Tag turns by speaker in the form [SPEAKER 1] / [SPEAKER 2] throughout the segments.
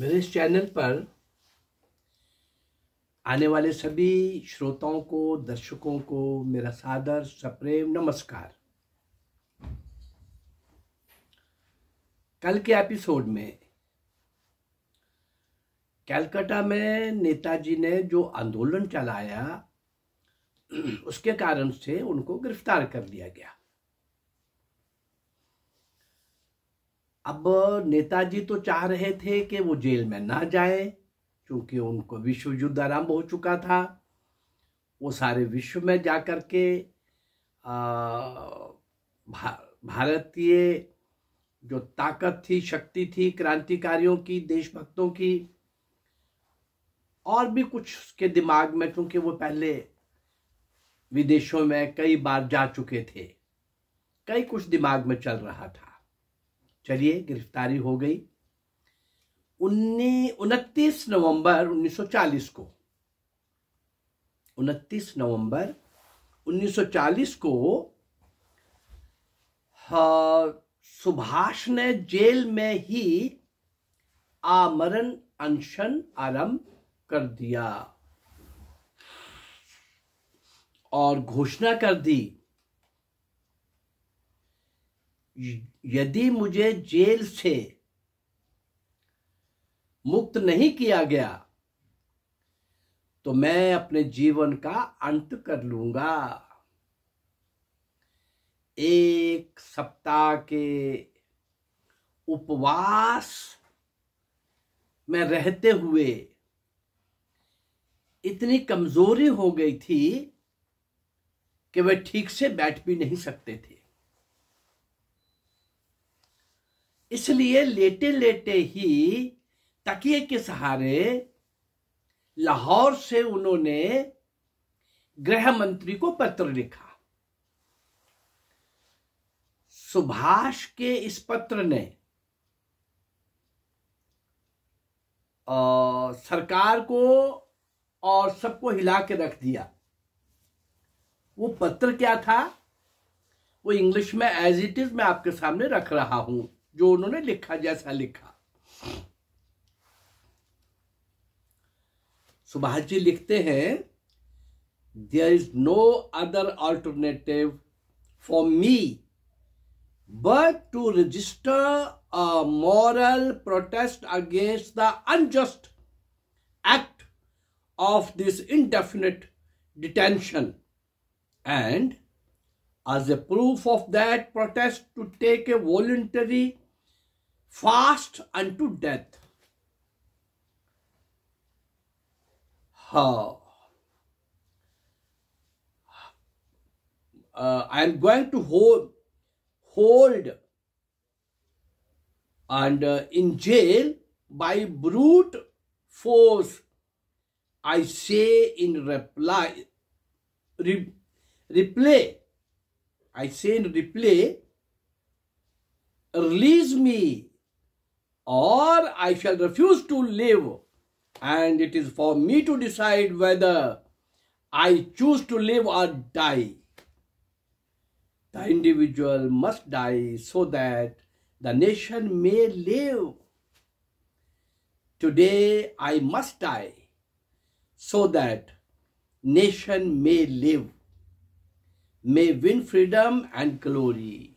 [SPEAKER 1] मेरे इस चैनल पर आने वाले सभी श्रोताओं को दर्शकों को मेरा सादर सप्रेम नमस्कार कल के एपिसोड में कैलकाटा में नेताजी ने जो आंदोलन चलाया उसके कारण से उनको गिरफ्तार कर लिया गया अब नेताजी तो चाह रहे थे कि वो जेल में ना जाए क्योंकि उनको विश्व युद्ध आरंभ हो चुका था वो सारे विश्व में जा कर के भा, भारतीय जो ताकत थी शक्ति थी क्रांतिकारियों की देशभक्तों की और भी कुछ उसके दिमाग में क्योंकि वो पहले विदेशों में कई बार जा चुके थे कई कुछ दिमाग में चल रहा था चलिए गिरफ्तारी हो गई उनतीस नवंबर 1940 को उनतीस नवंबर 1940 को सुभाष ने जेल में ही आमरण अनशन आरंभ कर दिया और घोषणा कर दी यदि मुझे जेल से मुक्त नहीं किया गया तो मैं अपने जीवन का अंत कर लूंगा एक सप्ताह के उपवास में रहते हुए इतनी कमजोरी हो गई थी कि वे ठीक से बैठ भी नहीं सकते थे इसलिए लेटे लेटे ही तकिए के सहारे लाहौर से उन्होंने गृह मंत्री को पत्र लिखा सुभाष के इस पत्र ने सरकार को और सबको हिला के रख दिया वो पत्र क्या था वो इंग्लिश में एज इट इज मैं आपके सामने रख रहा हूं जो उन्होंने लिखा जैसा लिखा सुभाष जी लिखते हैं there is no other alternative for me but to register a moral protest against the unjust act of this indefinite detention and as a proof of that protest to take a voluntary fast unto death. Uh, I am going to hold, hold and uh, in jail by brute force. I say in reply, re, replay I say in reply, release me or I shall refuse to live and it is for me to decide whether I choose to live or die. The individual must die so that the nation may live. Today I must die so that nation may live. May win freedom and glory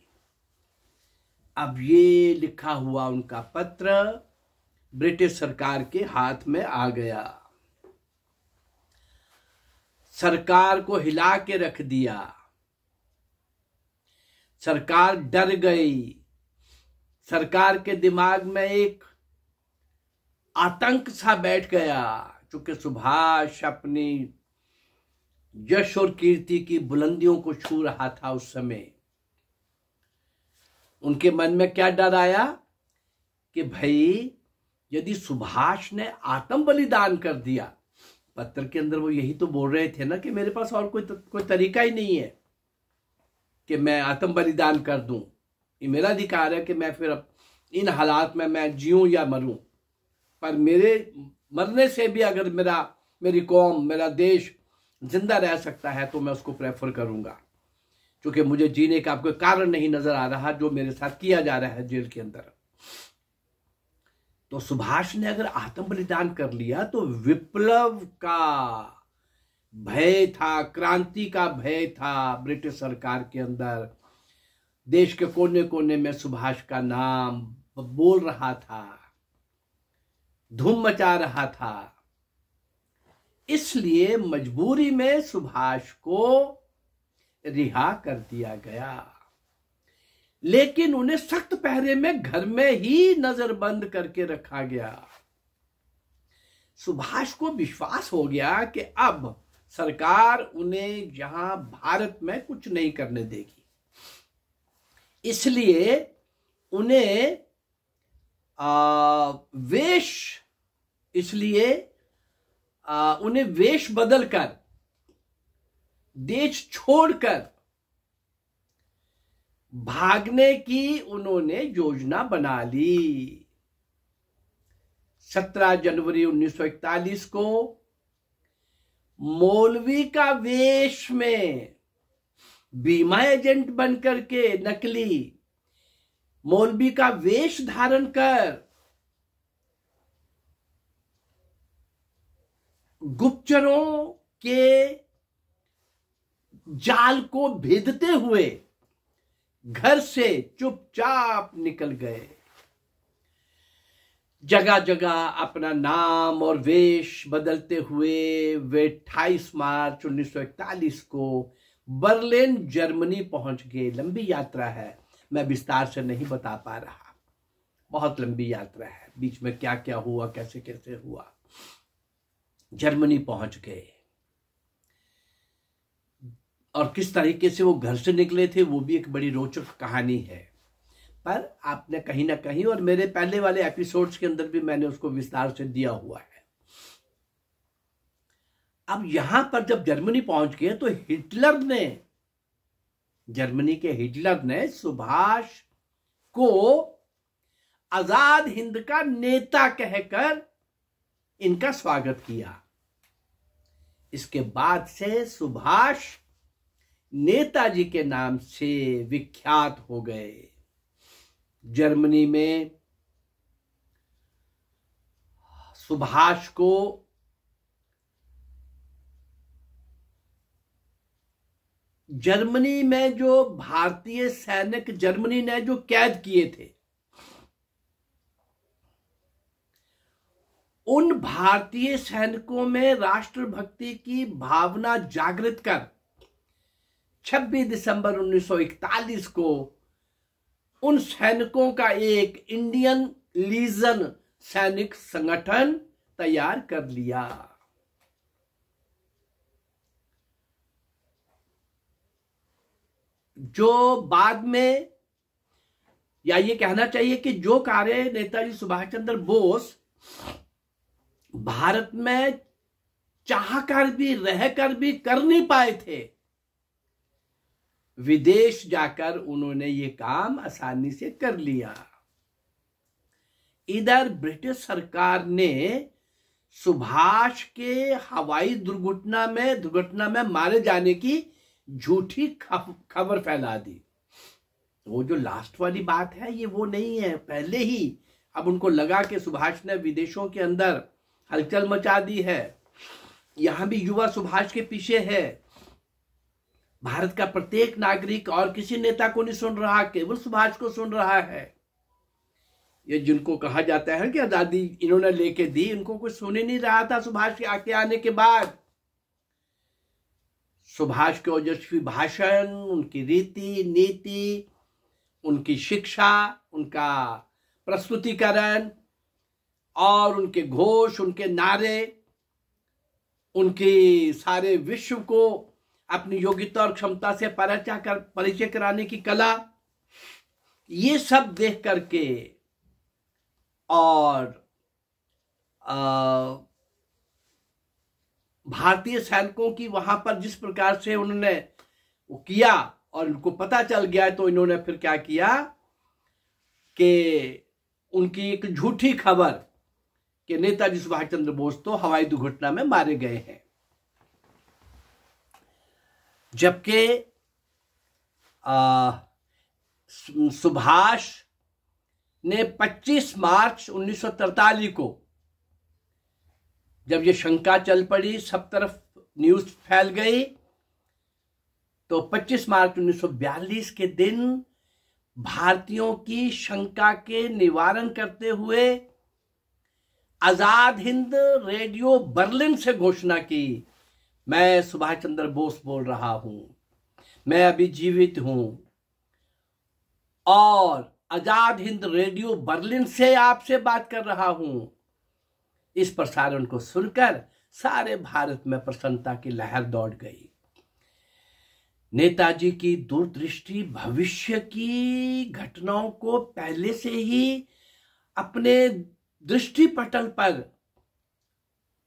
[SPEAKER 1] अब ये लिखा हुआ उनका पत्र British सरकार के हाथ में आ गया सरकार को हिला के रख दिया सरकार डर गई सरकार के दिमाग में एक आतंक सा बैठ गया क्योंकि सुभाष अपनी यश और कीर्ति की बुलंदियों को छू रहा था उस समय उनके मन में क्या डर आया कि भाई यदि सुभाष ने आत्म बलिदान कर दिया पत्र के अंदर वो यही तो बोल रहे थे ना कि मेरे पास और कोई कोई तरीका ही नहीं है कि मैं आत्म बलिदान कर दूं ये मेरा अधिकार है कि मैं फिर इन हालात में मैं जीऊं या मरूं पर मेरे मरने से भी अगर मेरा मेरी कौम मेरा देश जिंदा रह सकता है तो मैं उसको प्रेफर करूंगा क्योंकि मुझे जीने का आपको कारण नहीं नजर आ रहा जो मेरे साथ किया जा रहा है जेल के अंदर तो सुभाष ने अगर आत्म बलिदान कर लिया तो विप्लव का भय था क्रांति का भय था ब्रिटिश सरकार के अंदर देश के कोने कोने में सुभाष का नाम बोल रहा था धूम मचा रहा था इसलिए मजबूरी में सुभाष को रिहा कर दिया गया लेकिन उन्हें सख्त पहरे में घर में ही नजरबंद करके रखा गया सुभाष को विश्वास हो गया कि अब सरकार उन्हें यहां भारत में कुछ नहीं करने देगी इसलिए उन्हें वेश इसलिए आ, उन्हें वेश बदलकर देश छोड़कर भागने की उन्होंने योजना बना ली 17 जनवरी 1941 को मौलवी का वेश में बीमा एजेंट बनकर के नकली मौलवी का वेश धारण कर गुप्तचरों के जाल को भेदते हुए घर से चुपचाप निकल गए जगह जगह अपना नाम और वेश बदलते हुए वे 28 मार्च 1941 को बर्लिन जर्मनी पहुंच गए लंबी यात्रा है मैं विस्तार से नहीं बता पा रहा बहुत लंबी यात्रा है बीच में क्या क्या हुआ कैसे कैसे हुआ जर्मनी पहुंच गए और किस तरीके से वो घर से निकले थे वो भी एक बड़ी रोचक कहानी है पर आपने कहीं ना कहीं और मेरे पहले वाले एपिसोड्स के अंदर भी मैंने उसको विस्तार से दिया हुआ है अब यहां पर जब जर्मनी पहुंच गए तो हिटलर ने जर्मनी के हिटलर ने सुभाष को आजाद हिंद का नेता कहकर इनका स्वागत किया इसके बाद से सुभाष नेताजी के नाम से विख्यात हो गए जर्मनी में सुभाष को जर्मनी में जो भारतीय सैनिक जर्मनी ने जो कैद किए थे उन भारतीय सैनिकों में राष्ट्रभक्ति की भावना जागृत कर 26 दिसंबर 1941 को उन सैनिकों का एक इंडियन लीजन सैनिक संगठन तैयार कर लिया जो बाद में या ये कहना चाहिए कि जो कार्य नेताजी सुभाष चंद्र बोस भारत में चाहकर भी रहकर भी कर नहीं पाए थे विदेश जाकर उन्होंने ये काम आसानी से कर लिया इधर ब्रिटिश सरकार ने सुभाष के हवाई दुर्घटना में दुर्घटना में मारे जाने की झूठी खबर फैला दी वो जो लास्ट वाली बात है ये वो नहीं है पहले ही अब उनको लगा कि सुभाष ने विदेशों के अंदर हलचल मचा दी है यहां भी युवा सुभाष के पीछे है भारत का प्रत्येक नागरिक और किसी नेता को नहीं सुन रहा केवल सुभाष को सुन रहा है ये जिनको कहा जाता है कि आजादी इन्होंने लेके दी इनको कुछ सुन ही नहीं रहा था सुभाष के आके आने के बाद सुभाष के ओजस्वी भाषण उनकी रीति नीति उनकी शिक्षा उनका प्रस्तुतिकरण और उनके घोष उनके नारे उनके सारे विश्व को अपनी योग्यता और क्षमता से परिचय कर परिचय कराने की कला ये सब देख करके और भारतीय सैनिकों की वहां पर जिस प्रकार से उन्होंने वो किया और उनको पता चल गया तो इन्होंने फिर क्या किया कि उनकी एक झूठी खबर कि नेताजी सुभाष चंद्र बोस तो हवाई दुर्घटना में मारे गए हैं जबकि सुभाष ने 25 मार्च उन्नीस को जब ये शंका चल पड़ी सब तरफ न्यूज फैल गई तो 25 मार्च 1942 के दिन भारतीयों की शंका के निवारण करते हुए आजाद हिंद रेडियो बर्लिन से घोषणा की मैं सुभाष चंद्र बोस बोल रहा हूं मैं अभी जीवित हूं और आजाद हिंद रेडियो बर्लिन से आपसे बात कर रहा हूं इस प्रसारण को सुनकर सारे भारत में प्रसन्नता की लहर दौड़ गई नेताजी की दूरदृष्टि भविष्य की घटनाओं को पहले से ही अपने दृष्टि पटल पर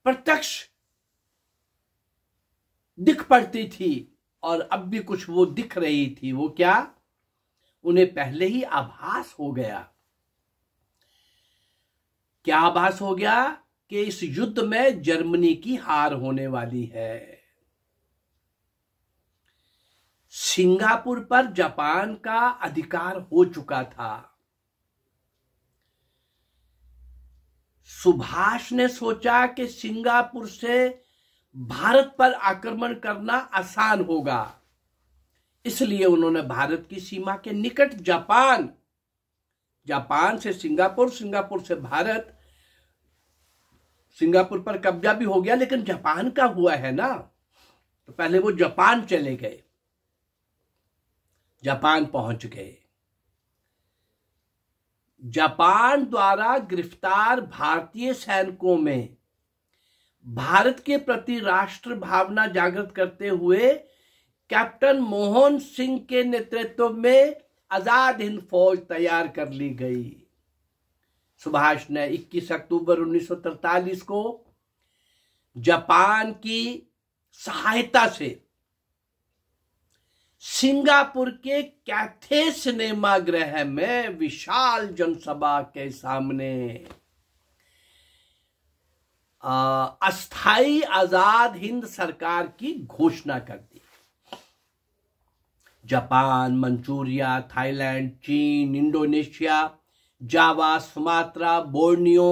[SPEAKER 1] प्रत्यक्ष दिख पड़ती थी और अब भी कुछ वो दिख रही थी वो क्या उन्हें पहले ही आभास हो गया क्या आभास हो गया कि इस युद्ध में जर्मनी की हार होने वाली है सिंगापुर पर जापान का अधिकार हो चुका था सुभाष ने सोचा कि सिंगापुर से भारत पर आक्रमण करना आसान होगा इसलिए उन्होंने भारत की सीमा के निकट जापान जापान से सिंगापुर सिंगापुर से भारत सिंगापुर पर कब्जा भी हो गया लेकिन जापान का हुआ है ना तो पहले वो जापान चले गए जापान पहुंच गए जापान द्वारा गिरफ्तार भारतीय सैनिकों में भारत के प्रति राष्ट्र भावना जागृत करते हुए कैप्टन मोहन सिंह के नेतृत्व में आजाद हिंद फौज तैयार कर ली गई सुभाष ने 21 अक्टूबर 1943 को जापान की सहायता से सिंगापुर के कैथे सिनेमागृह में विशाल जनसभा के सामने अस्थाई आजाद हिंद सरकार की घोषणा कर दी Japan Manchuria Thailand China Indonesia Java Sumatra Borneo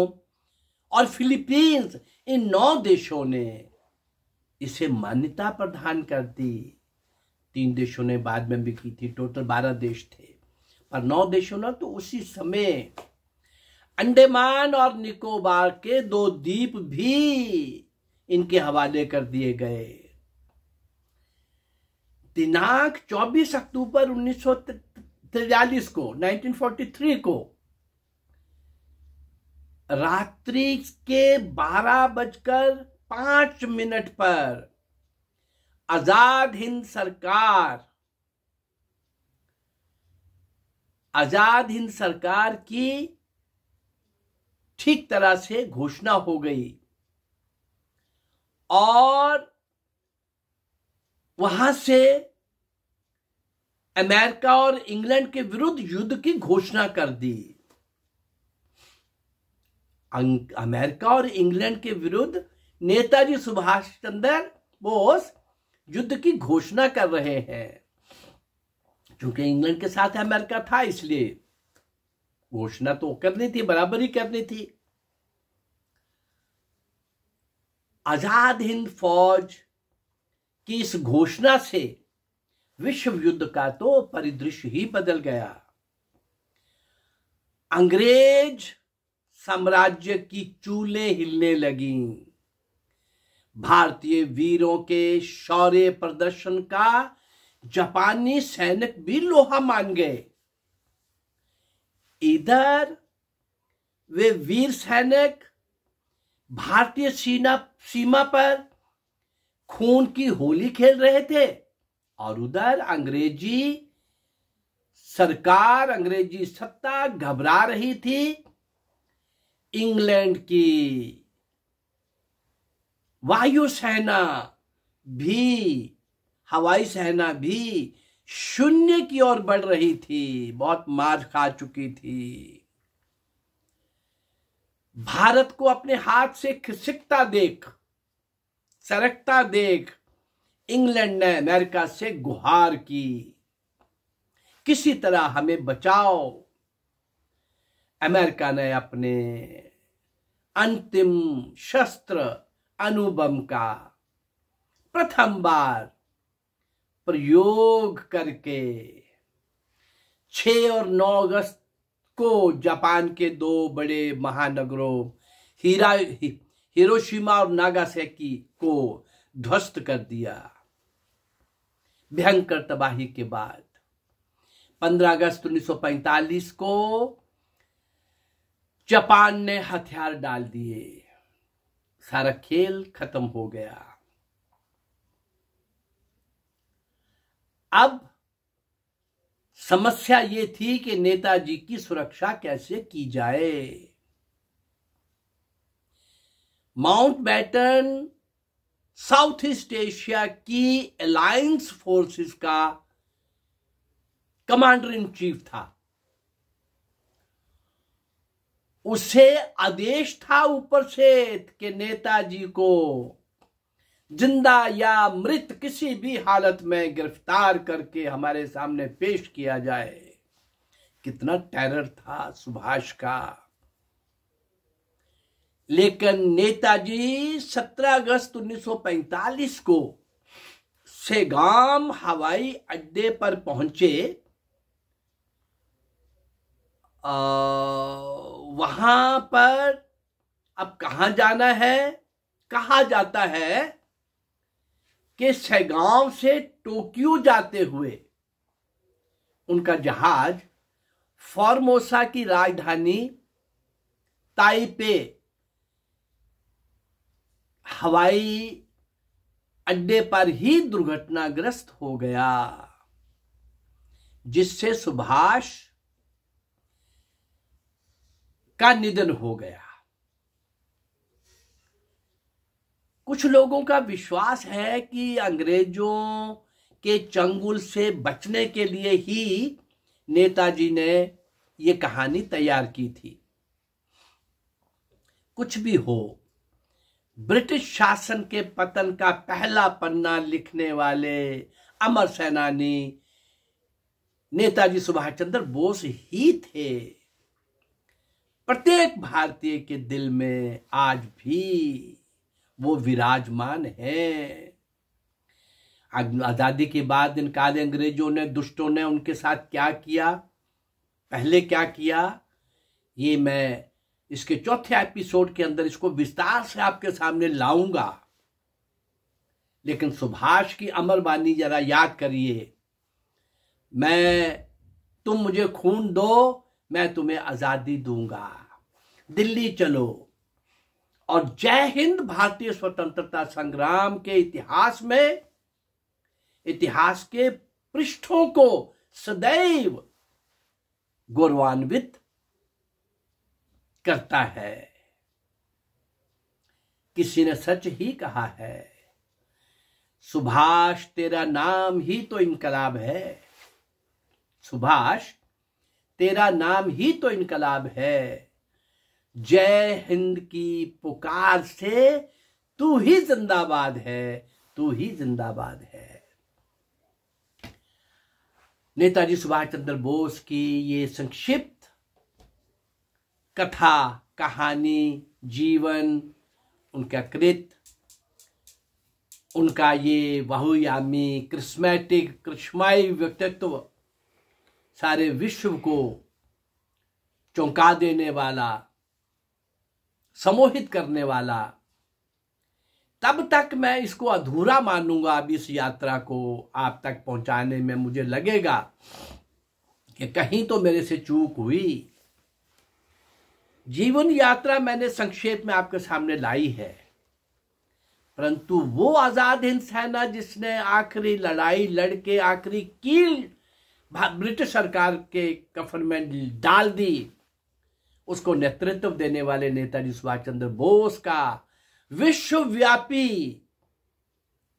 [SPEAKER 1] और फिलीपींस इन नौ देशों ने इसे मान्यता प्रदान कर दी तीन देशों ने बाद में भी की थी टोटल बारह देश थे पर नौ देशों ने तो उसी समय अंडमान और निकोबार के दो द्वीप भी इनके हवाले कर दिए गए दिनांक 24 अक्टूबर उन्नीस को 1943 को रात्रि के बारह बजकर पांच मिनट पर आजाद हिंद सरकार आजाद हिंद सरकार की ठीक तरह से घोषणा हो गई और वहां से अमेरिका और इंग्लैंड के विरुद्ध युद्ध की घोषणा कर दी अं, अमेरिका और इंग्लैंड के विरुद्ध नेताजी सुभाष चंद्र बोस युद्ध की घोषणा कर रहे हैं क्योंकि इंग्लैंड के साथ अमेरिका था इसलिए घोषणा तो करनी थी बराबरी करनी थी आजाद हिंद फौज की इस घोषणा से विश्व युद्ध का तो परिदृश्य ही बदल गया अंग्रेज साम्राज्य की चूले हिलने लगी भारतीय वीरों के शौर्य प्रदर्शन का जापानी सैनिक भी लोहा मान गए इधर वे वीर सैनिक भारतीय सीना सीमा पर खून की होली खेल रहे थे और उधर अंग्रेजी सरकार अंग्रेजी सत्ता घबरा रही थी इंग्लैंड की वायुसेना भी हवाई सेना भी शून्य की ओर बढ़ रही थी बहुत मार खा चुकी थी भारत को अपने हाथ से खिसकता देख सरकता देख इंग्लैंड ने अमेरिका से गुहार की किसी तरह हमें बचाओ अमेरिका ने अपने अंतिम शस्त्र अनुबम का प्रथम बार प्रयोग करके 6 और 9 अगस्त को जापान के दो बड़े महानगरों हीरा हिरोशिमा और नागासेकी को ध्वस्त कर दिया भयंकर तबाही के बाद 15 अगस्त 1945 को जापान ने हथियार डाल दिए सारा खेल खत्म हो गया अब समस्या ये थी कि नेताजी की सुरक्षा कैसे की जाए Mountbatten South East Asia की अलायंस फोर्सेस का कमांडर इन चीफ था उसे आदेश था ऊपर से के नेताजी को जिंदा या मृत किसी भी हालत में गिरफ्तार करके हमारे सामने पेश किया जाए कितना टेरर था सुभाष का लेकिन नेताजी 17 अगस्त 1945 को सेगाम हवाई अड्डे पर पहुंचे आ... वहां पर अब कहा जाना है कहा जाता है कि सैगांव से टोक्यो जाते हुए उनका जहाज फॉर्मोसा की राजधानी ताइपे हवाई अड्डे पर ही दुर्घटनाग्रस्त हो गया जिससे सुभाष का निधन हो गया कुछ लोगों का विश्वास है कि अंग्रेजों के चंगुल से बचने के लिए ही नेताजी ने ये कहानी तैयार की थी कुछ भी हो ब्रिटिश शासन के पतन का पहला पन्ना लिखने वाले अमर सेनानी नेताजी सुभाष चंद्र बोस ही थे प्रत्येक भारतीय के दिल में आज भी वो विराजमान है आजादी के बाद इन काले अंग्रेजों ने दुष्टों ने उनके साथ क्या किया पहले क्या किया ये मैं इसके चौथे एपिसोड के अंदर इसको विस्तार से आपके सामने लाऊंगा लेकिन सुभाष की अमर जरा याद करिए मैं तुम मुझे खून दो मैं तुम्हें आजादी दूंगा दिल्ली चलो और जय हिंद भारतीय स्वतंत्रता संग्राम के इतिहास में इतिहास के पृष्ठों को सदैव गौरवान्वित करता है किसी ने सच ही कहा है सुभाष तेरा नाम ही तो इनकलाब है सुभाष तेरा नाम ही तो इनकलाब है जय हिंद की पुकार से तू ही जिंदाबाद है तू ही जिंदाबाद है नेताजी सुभाष चंद्र बोस की ये संक्षिप्त कथा कहानी जीवन उनका कृत उनका ये बहुयामी क्रिस्मेटिक कृष्माई व्यक्तित्व सारे विश्व को चौंका देने वाला समोहित करने वाला तब तक मैं इसको अधूरा मानूंगा अब इस यात्रा को आप तक पहुंचाने में मुझे लगेगा कि कहीं तो मेरे से चूक हुई जीवन यात्रा मैंने संक्षेप में आपके सामने लाई है परंतु वो आजाद हिंद सेना जिसने आखिरी लड़ाई लड़के आखिरी कील ब्रिटिश सरकार के कफन में डाल दी उसको नेतृत्व देने वाले नेताजी सुभाष चंद्र बोस का विश्वव्यापी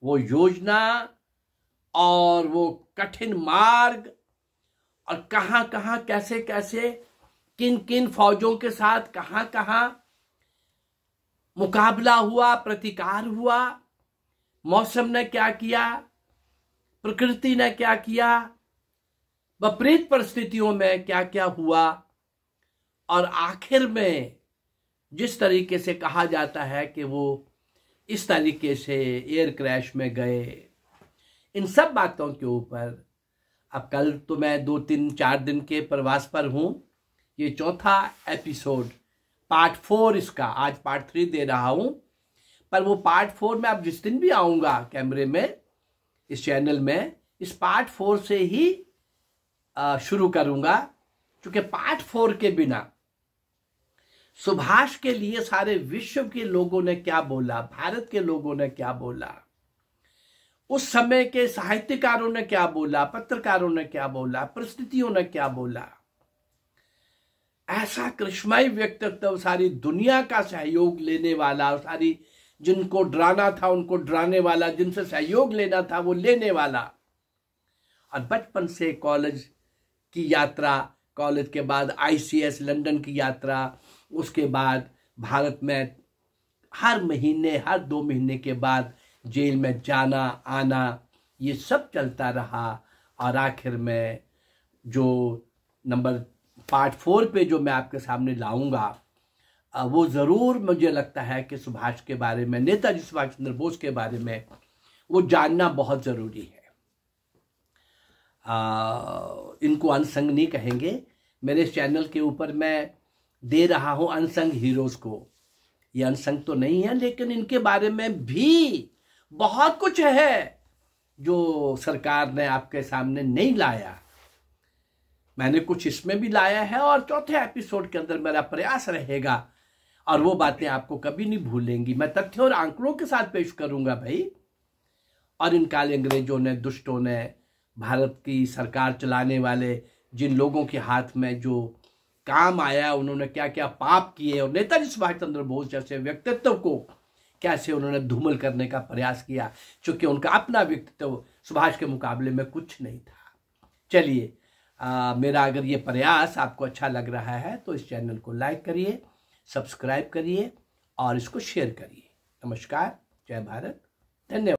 [SPEAKER 1] वो योजना और वो कठिन मार्ग और कहां कहां कैसे कैसे किन किन फौजों के साथ कहां कहां मुकाबला हुआ प्रतिकार हुआ मौसम ने क्या किया प्रकृति ने क्या किया विपरीत परिस्थितियों में क्या क्या हुआ और आखिर में जिस तरीके से कहा जाता है कि वो इस तरीके से एयर क्रैश में गए इन सब बातों के ऊपर अब कल तो मैं दो तीन चार दिन के प्रवास पर हूँ ये चौथा एपिसोड पार्ट फोर इसका आज पार्ट थ्री दे रहा हूँ पर वो पार्ट फोर में अब जिस दिन भी आऊँगा कैमरे में इस चैनल में इस पार्ट फोर से ही शुरू करूंगा क्योंकि पार्ट फोर के बिना सुभाष के लिए सारे विश्व के लोगों ने क्या बोला भारत के लोगों ने क्या बोला उस समय के साहित्यकारों ने क्या बोला पत्रकारों ने क्या बोला परिस्थितियों ने क्या बोला ऐसा कृष्णमय व्यक्तित्व सारी दुनिया का सहयोग लेने वाला सारी जिनको डराना था उनको डराने वाला जिनसे सहयोग लेना था वो लेने वाला और बचपन से कॉलेज की यात्रा कॉलेज के बाद आईसीएस लंदन की यात्रा उसके बाद भारत में हर महीने हर दो महीने के बाद जेल में जाना आना ये सब चलता रहा और आखिर में जो नंबर पार्ट फोर पे जो मैं आपके सामने लाऊंगा वो ज़रूर मुझे लगता है कि सुभाष के बारे में नेताजी सुभाष चंद्र बोस के बारे में वो जानना बहुत ज़रूरी है इनको अनसंग नहीं कहेंगे मेरे इस चैनल के ऊपर मैं दे रहा हूँ अनसंग हीरोज को ये अनसंग तो नहीं है लेकिन इनके बारे में भी बहुत कुछ है जो सरकार ने आपके सामने नहीं लाया मैंने कुछ इसमें भी लाया है और चौथे एपिसोड के अंदर मेरा प्रयास रहेगा और वो बातें आपको कभी नहीं भूलेंगी मैं तथ्य और आंकड़ों के साथ पेश करूंगा भाई और इन काले अंग्रेजों ने दुष्टों ने भारत की सरकार चलाने वाले जिन लोगों के हाथ में जो काम आया उन्होंने क्या क्या पाप किए और नेताजी सुभाष चंद्र बोस जैसे व्यक्तित्व को कैसे उन्होंने धूमल करने का प्रयास किया चूंकि उनका अपना व्यक्तित्व सुभाष के मुकाबले में कुछ नहीं था चलिए मेरा अगर ये प्रयास आपको अच्छा लग रहा है तो इस चैनल को लाइक करिए सब्सक्राइब करिए और इसको शेयर करिए नमस्कार जय भारत धन्यवाद